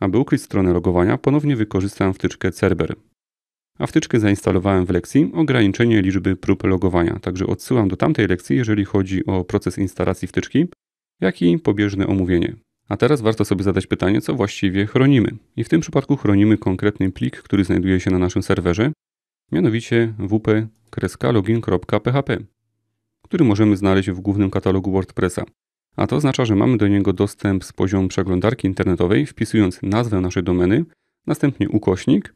Aby ukryć stronę logowania, ponownie wykorzystałem wtyczkę Cerber. A wtyczkę zainstalowałem w lekcji ograniczenie liczby prób logowania, także odsyłam do tamtej lekcji, jeżeli chodzi o proces instalacji wtyczki, jak i pobieżne omówienie. A teraz warto sobie zadać pytanie, co właściwie chronimy. I w tym przypadku chronimy konkretny plik, który znajduje się na naszym serwerze, mianowicie wp-login.php, który możemy znaleźć w głównym katalogu WordPressa a to oznacza, że mamy do niego dostęp z poziomu przeglądarki internetowej, wpisując nazwę naszej domeny, następnie ukośnik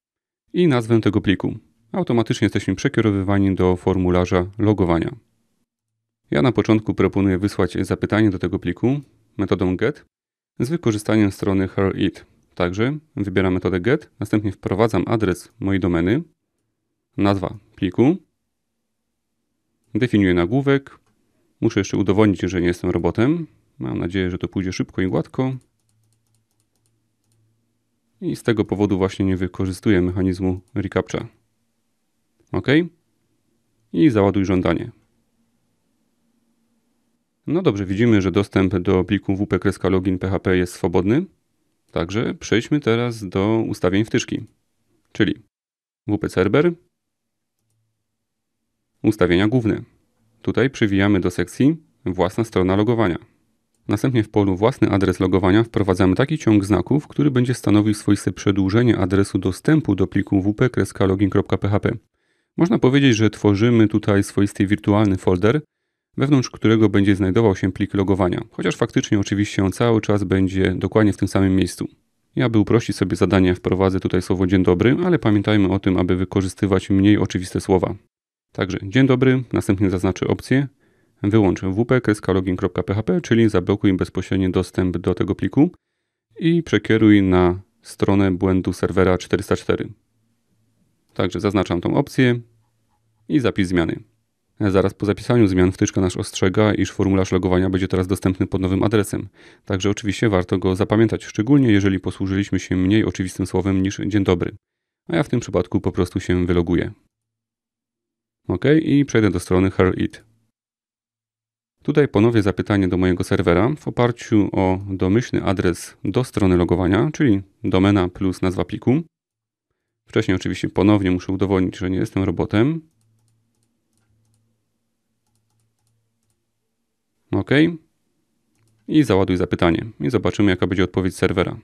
i nazwę tego pliku. Automatycznie jesteśmy przekierowywani do formularza logowania. Ja na początku proponuję wysłać zapytanie do tego pliku metodą get z wykorzystaniem strony herit. Także wybieram metodę get, następnie wprowadzam adres mojej domeny, nazwa pliku, definiuję nagłówek, Muszę jeszcze udowodnić, że nie jestem robotem. Mam nadzieję, że to pójdzie szybko i gładko. I z tego powodu właśnie nie wykorzystuję mechanizmu recapture. OK. I załaduj żądanie. No dobrze, widzimy, że dostęp do pliku wp-login php jest swobodny. Także przejdźmy teraz do ustawień wtyczki, czyli wp-server, ustawienia główne. Tutaj przywijamy do sekcji Własna strona logowania. Następnie w polu Własny adres logowania wprowadzamy taki ciąg znaków, który będzie stanowił swoiste przedłużenie adresu dostępu do pliku wp-login.php. Można powiedzieć, że tworzymy tutaj swoisty wirtualny folder, wewnątrz którego będzie znajdował się plik logowania, chociaż faktycznie oczywiście on cały czas będzie dokładnie w tym samym miejscu. Ja by uprościć sobie zadanie wprowadzę tutaj słowo dzień dobry, ale pamiętajmy o tym, aby wykorzystywać mniej oczywiste słowa. Także dzień dobry, następnie zaznaczę opcję wyłącz wp-login.php, czyli zablokuj bezpośredni dostęp do tego pliku i przekieruj na stronę błędu serwera 404. Także zaznaczam tą opcję i zapis zmiany. Zaraz po zapisaniu zmian wtyczka nasz ostrzega, iż formularz logowania będzie teraz dostępny pod nowym adresem. Także oczywiście warto go zapamiętać, szczególnie jeżeli posłużyliśmy się mniej oczywistym słowem niż dzień dobry. A ja w tym przypadku po prostu się wyloguję. OK i przejdę do strony HerIt. Tutaj ponowię zapytanie do mojego serwera w oparciu o domyślny adres do strony logowania, czyli domena plus nazwa pliku. Wcześniej oczywiście ponownie muszę udowodnić, że nie jestem robotem. OK. I załaduj zapytanie. I zobaczymy jaka będzie odpowiedź serwera.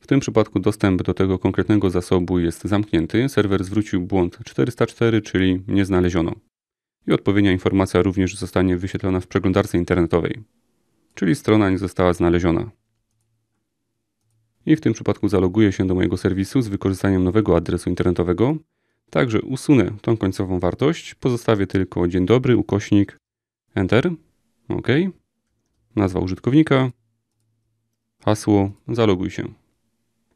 W tym przypadku dostęp do tego konkretnego zasobu jest zamknięty. Serwer zwrócił błąd 404, czyli nie znaleziono. I odpowiednia informacja również zostanie wyświetlona w przeglądarce internetowej, czyli strona nie została znaleziona. I w tym przypadku zaloguję się do mojego serwisu z wykorzystaniem nowego adresu internetowego. Także usunę tą końcową wartość, pozostawię tylko dzień dobry, ukośnik, enter, ok, nazwa użytkownika, hasło, zaloguj się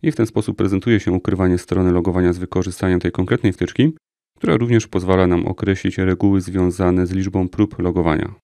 i w ten sposób prezentuje się ukrywanie strony logowania z wykorzystaniem tej konkretnej wtyczki, która również pozwala nam określić reguły związane z liczbą prób logowania.